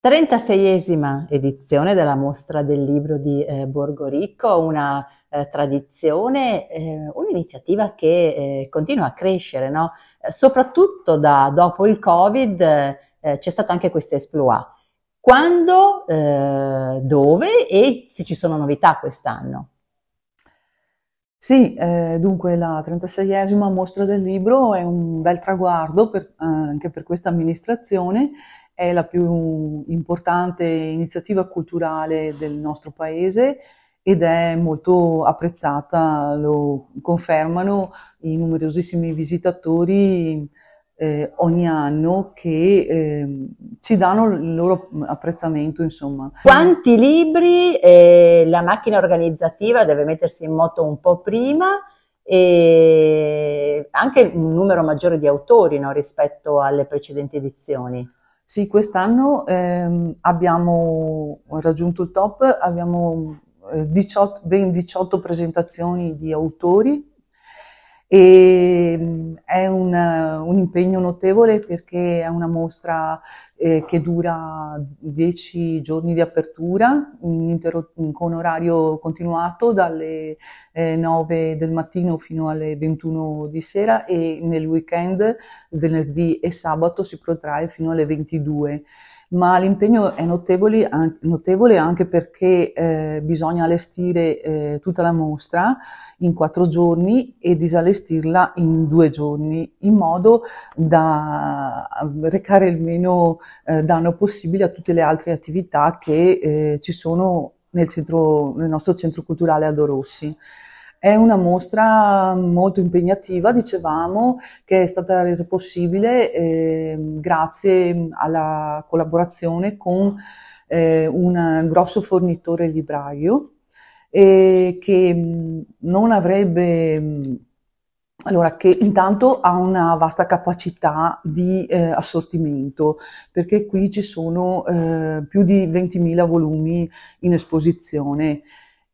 Trentaseiesima edizione della Mostra del Libro di eh, Ricco, una eh, tradizione, eh, un'iniziativa che eh, continua a crescere, no? Eh, soprattutto da, dopo il Covid eh, c'è stato anche questo esploit. Quando, dove e se ci sono novità quest'anno? Sì, eh, dunque la 36esima mostra del libro è un bel traguardo per, eh, anche per questa amministrazione è la più importante iniziativa culturale del nostro paese ed è molto apprezzata, lo confermano i numerosissimi visitatori eh, ogni anno che eh, ci danno il loro apprezzamento, insomma. Quanti libri eh, la macchina organizzativa deve mettersi in moto un po' prima e anche un numero maggiore di autori no, rispetto alle precedenti edizioni? Sì, quest'anno ehm, abbiamo raggiunto il top, abbiamo 18, eh, ben 18 presentazioni di autori e è un, un, impegno notevole perché è una mostra eh, che dura 10 giorni di apertura con orario continuato dalle eh, 9 del mattino fino alle 21 di sera e nel weekend venerdì e sabato si protrae fino alle 22 ma l'impegno è notevole, notevole anche perché eh, bisogna allestire eh, tutta la mostra in quattro giorni e disallestirla in due giorni, in modo da mm, recare il meno eh, danno possibile a tutte le altre attività che eh, ci sono nel, centro, nel nostro centro culturale Adorossi. Rossi. È una mostra molto impegnativa, dicevamo, che è stata resa possibile eh, grazie alla collaborazione con eh, un grosso fornitore libraio eh, che mm, non avrebbe... Mm, allora, che intanto ha una vasta capacità di eh, assortimento, perché qui ci sono eh, più di 20.000 volumi in esposizione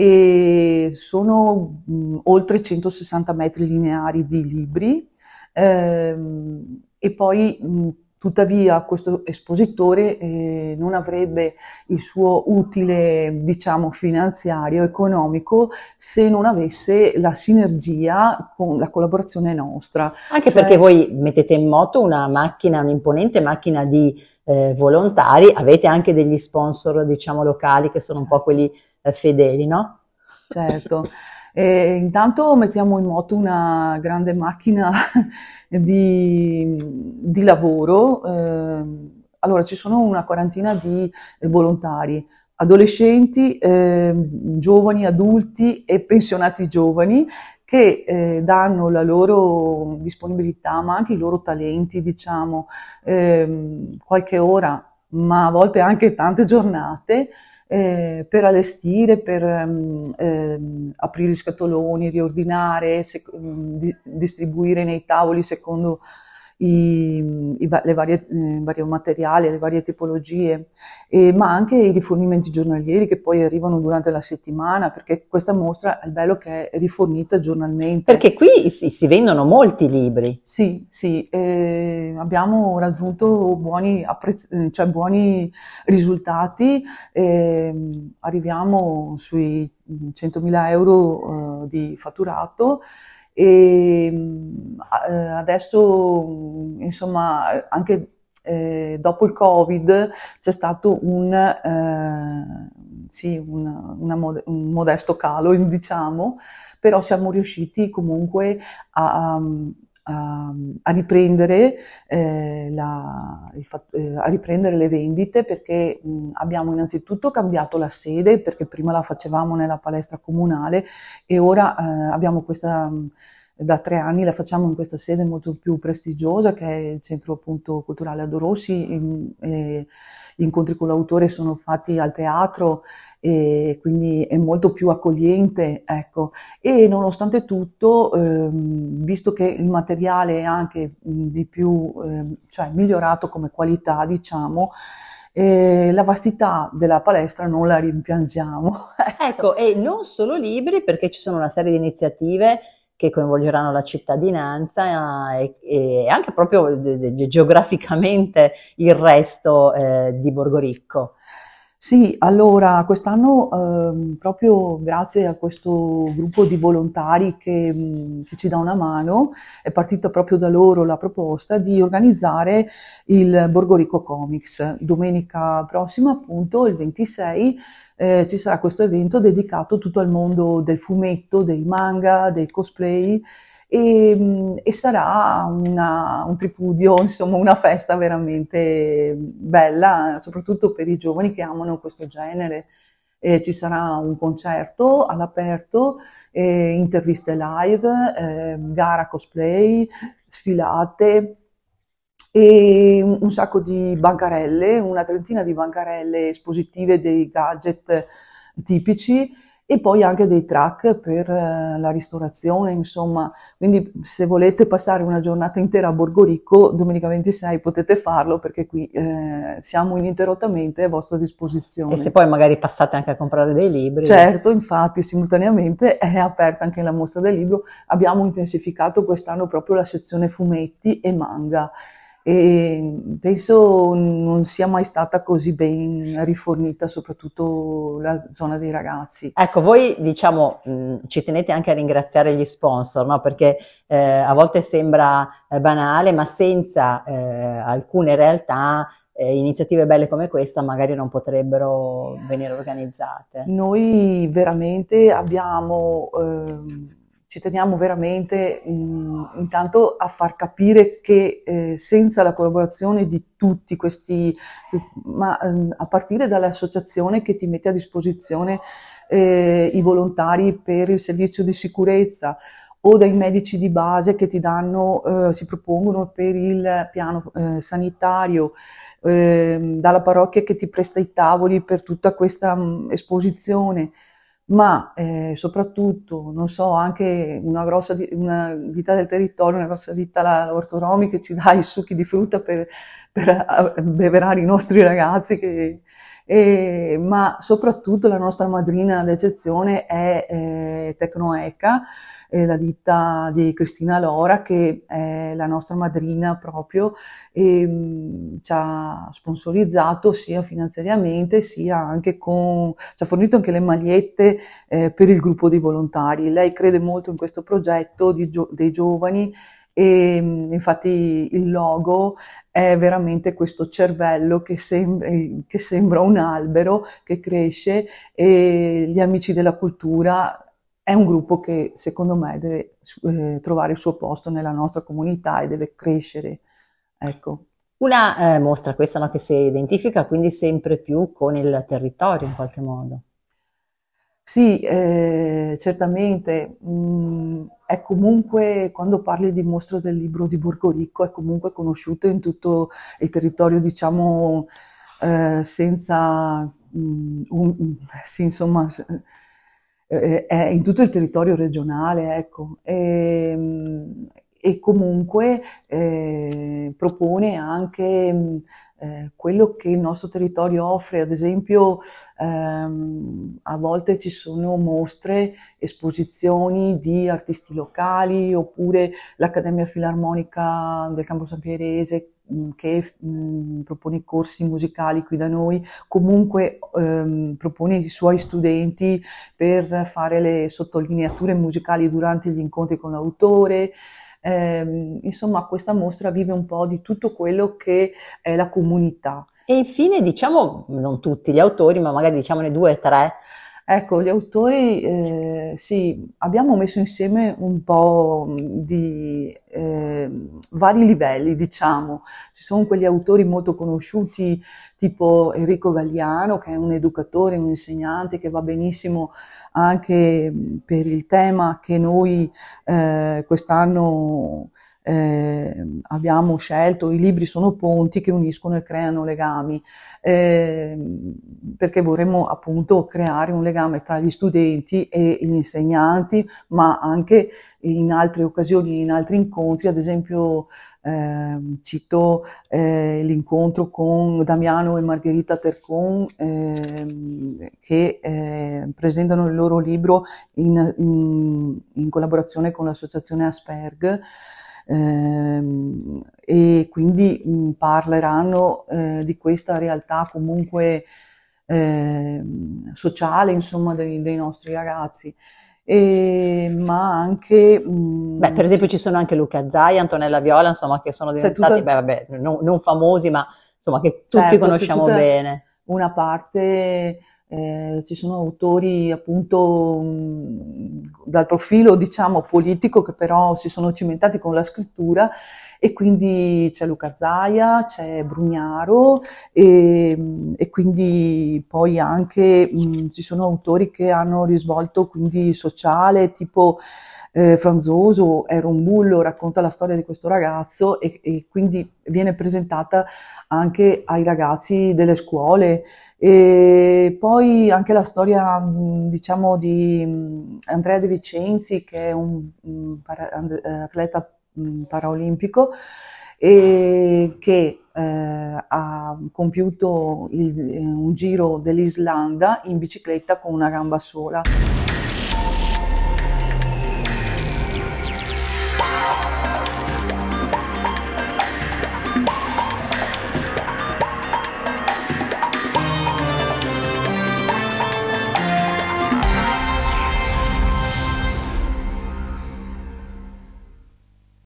e sono mh, oltre 160 metri lineari di libri ehm, e poi mh, tuttavia questo espositore eh, non avrebbe il suo utile diciamo finanziario, economico se non avesse la sinergia con la collaborazione nostra. Anche cioè, perché voi mettete in moto una macchina, un'imponente macchina di eh, volontari, avete anche degli sponsor diciamo locali che sono un po' quelli eh, fedeli, no? Certo. E intanto mettiamo in moto una grande macchina di, di lavoro. Ehm, allora, ci sono una quarantina di eh, volontari, adolescenti, eh, giovani, adulti e pensionati giovani che eh, danno la loro disponibilità, ma anche i loro talenti, diciamo, eh, qualche ora, ma a volte anche tante giornate eh, per allestire, per ehm, ehm, aprire gli scatoloni, riordinare, sec- mm, distribuire nei tavoli secondo i, i, le varie, eh, varie materiali, le varie tipologie, eh, ma anche i rifornimenti giornalieri che poi arrivano durante la settimana, perché questa mostra è bello che è rifornita giornalmente. Perché qui si, si vendono molti libri. Sì, sì, eh, abbiamo raggiunto buoni, apprezz- cioè buoni risultati, arriviamo sui 100.000 euro eh, di fatturato e eh, adesso insomma anche eh, dopo il covid c'è stato un, eh, sì, una, una mod- un modesto calo diciamo però siamo riusciti comunque a, a Ehm, a, riprendere, eh, la, fatto, eh, a riprendere le vendite perché mh, abbiamo innanzitutto cambiato la sede perché prima la facevamo nella palestra comunale e ora eh, abbiamo questa... Mh, da tre anni la facciamo in questa sede molto più prestigiosa che è il Centro appunto, Culturale Adorossi, in, eh, gli incontri con l'autore sono fatti al teatro e quindi è molto più accogliente ecco. e nonostante tutto ehm, visto che il materiale è anche di più ehm, cioè migliorato come qualità diciamo eh, la vastità della palestra non la rimpiangiamo ecco. ecco e non solo libri perché ci sono una serie di iniziative che coinvolgeranno la cittadinanza eh, e, e anche proprio de, de, geograficamente il resto eh, di Borgoricco. Sì, allora quest'anno, ehm, proprio grazie a questo gruppo di volontari che, che ci dà una mano, è partita proprio da loro la proposta di organizzare il Borgorico Comics. Domenica prossima, appunto, il 26, eh, ci sarà questo evento dedicato tutto al mondo del fumetto, dei manga, dei cosplay e, mm, e sarà una, un tripudio, insomma una festa veramente bella, soprattutto per i giovani che amano questo genere. Eh, ci sarà un concerto all'aperto, eh, interviste live, eh, gara cosplay, sfilate e un, un sacco di bancarelle, una trentina di bancarelle espositive dei gadget tipici e poi anche dei track per eh, la ristorazione, insomma, quindi se volete passare una giornata intera a Borgoricco, domenica 26 potete farlo perché qui eh, siamo ininterrottamente a vostra disposizione. E se poi magari passate anche a comprare dei libri. Certo, infatti simultaneamente è aperta anche la mostra del libro, abbiamo intensificato quest'anno proprio la sezione fumetti e manga e penso non sia mai stata così ben rifornita, soprattutto la zona dei ragazzi. Ecco, voi diciamo mh, mm, ci tenete anche a ringraziare gli sponsor, no? perché eh, a volte sembra eh, banale, ma senza eh, alcune realtà eh, iniziative belle come questa magari non potrebbero venire organizzate. Noi veramente abbiamo... Ehm, ci teniamo veramente mh, mm, intanto a far capire che eh, senza la collaborazione di tutti questi, ma mh, mm, a partire dall'associazione che ti mette a disposizione eh, i volontari per il servizio di sicurezza o dai medici di base che ti danno, eh, si propongono per il piano eh, sanitario, ehm, dalla parrocchia che ti presta i tavoli per tutta questa mh, mm, esposizione, ma eh, soprattutto, non so, anche una grossa di, una ditta del territorio, una grossa ditta ortoromi che ci dà i succhi di frutta per, per eh, beverare i nostri ragazzi che, eh, ma soprattutto la nostra madrina d'eccezione è eh, Tecnoeca, eh, la ditta di Cristina Lora, che è la nostra madrina proprio, e, mm, ci ha sponsorizzato sia finanziariamente sia anche con, ci ha fornito anche le magliette eh, per il gruppo di volontari. Lei crede molto in questo progetto di, dei giovani e infatti il logo è veramente questo cervello che, sem- che sembra un albero che cresce e gli amici della cultura è un gruppo che secondo me deve eh, trovare il suo posto nella nostra comunità e deve crescere. Ecco. Una eh, mostra questa no, che si identifica quindi sempre più con il territorio in qualche modo. Sì, eh, certamente, mh, mm, è comunque, quando parli di mostro del libro di Borgoricco, è comunque conosciuto in tutto il territorio, diciamo, eh, senza, mh, mm, un, mm, sì, insomma, eh, eh, è in tutto il territorio regionale, ecco. E, ehm, e comunque eh, propone anche eh, quello che il nostro territorio offre, ad esempio ehm, a volte ci sono mostre, esposizioni di artisti locali oppure l'Accademia Filarmonica del Campo San Pierese mm, che mh, mm, propone corsi musicali qui da noi, comunque ehm, propone i suoi studenti per fare le sottolineature musicali durante gli incontri con l'autore, eh, insomma questa mostra vive un po' di tutto quello che è la comunità. E infine diciamo, non tutti gli autori, ma magari diciamone due o tre, Ecco, gli autori, eh, sì, abbiamo messo insieme un po' di eh, vari livelli, diciamo. Ci sono quegli autori molto conosciuti, tipo Enrico Galliano, che è un educatore, un insegnante, che va benissimo anche per il tema che noi eh, quest'anno eh, abbiamo scelto, i libri sono ponti che uniscono e creano legami, eh, perché vorremmo appunto creare un legame tra gli studenti e gli insegnanti, ma anche in altre occasioni, in altri incontri, ad esempio eh, cito eh, l'incontro con Damiano e Margherita Tercon ehm, eh, che presentano il loro libro in, in, in collaborazione con l'associazione Asperg. Ehm, e quindi mh, mm, parleranno eh, di questa realtà comunque ehm, sociale, insomma, dei, dei nostri ragazzi. E, ma anche... Mh, mm, beh, per esempio ci sono anche Luca Zai, Antonella Viola, insomma, che sono diventati, tutta, beh, vabbè, non, non, famosi, ma insomma, che tutti certo, conosciamo bene. Una parte, eh, ci sono autori appunto mh, mm, dal profilo diciamo politico che però si sono cimentati con la scrittura e quindi c'è Luca Zaia, c'è Brugnaro e, ehm, e quindi poi anche mh, ci sono autori che hanno risvolto quindi sociale tipo eh, Franzoso era un bullo, racconta la storia di questo ragazzo e, e quindi viene presentata anche ai ragazzi delle scuole e poi anche la storia diciamo di Andrea De Vicenzi che è un, un eh, atleta paraolimpico e che eh, ha compiuto il, eh, un giro dell'Islanda in bicicletta con una gamba sola.